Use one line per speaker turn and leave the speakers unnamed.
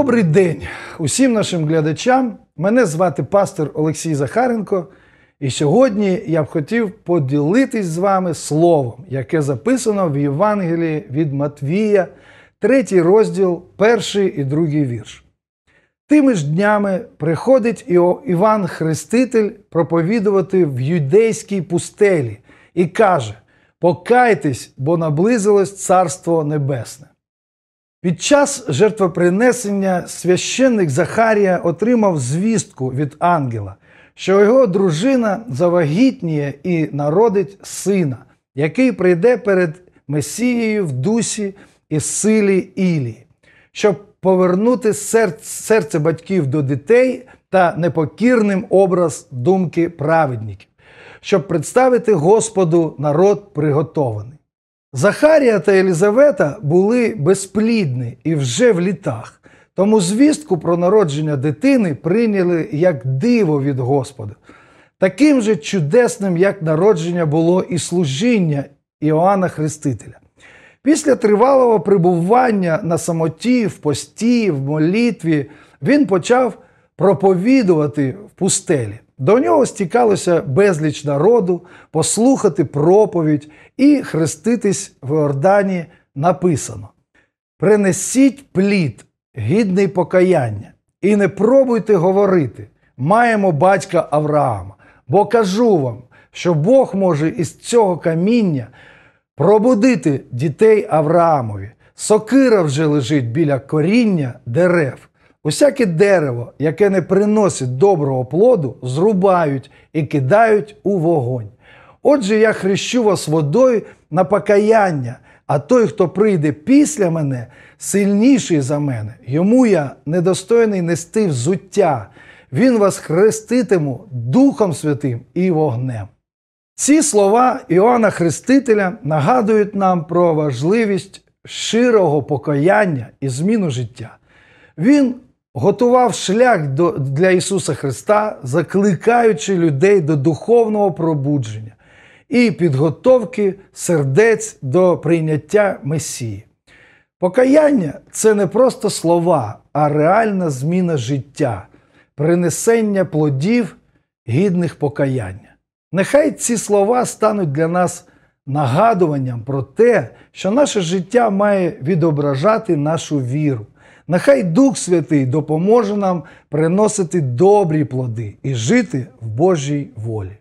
Добрий день усім нашим глядачам. Мене звати пастор Олексій Захаренко, і сьогодні я б хотів поділитись з вами словом, яке записано в Євангелії від Матвія, 3 розділ, перший і другий вірш. Тими ж днями приходить Іван Хреститель проповідувати в юдейській пустелі і каже: Покайтесь, бо наблизилось Царство Небесне. Під час жертвопринесення священник Захарія отримав звістку від ангела, що його дружина завагітніє і народить сина, який прийде перед Месією в дусі і силі Ілії, щоб повернути серце батьків до дітей та непокірним образ думки праведників, щоб представити Господу народ приготований. Захарія та Елізавета були безплідні і вже в літах, тому звістку про народження дитини прийняли як диво від Господа. Таким же чудесним, як народження, було і служіння Іоанна Хрестителя. Після тривалого прибування на самоті, в пості, в молітві, він почав проповідувати в пустелі. До нього стікалося безліч народу послухати проповідь і хреститись в Ордані написано: Принесіть плід, гідний покаяння, і не пробуйте говорити, маємо батька Авраама, бо кажу вам, що Бог може із цього каміння пробудити дітей Авраамові. Сокира вже лежить біля коріння дерев. Усяке дерево, яке не приносить доброго плоду, зрубають і кидають у вогонь. Отже, я хрещу вас водою на покаяння, а той, хто прийде після мене, сильніший за мене, йому я недостойний нести взуття, він вас хреститиме Духом Святим і вогнем. Ці слова Іоанна Хрестителя нагадують нам про важливість щирого покаяння і зміну життя. Він готував шлях до, для Ісуса Христа, закликаючи людей до духовного пробудження і підготовки сердець до прийняття Месії. Покаяння це не просто слова, а реальна зміна життя, принесення плодів гідних покаяння. Нехай ці слова стануть для нас нагадуванням про те, що наше життя має відображати нашу віру. Нехай Дух Святий допоможе нам приносити добрі плоди і жити в Божій волі.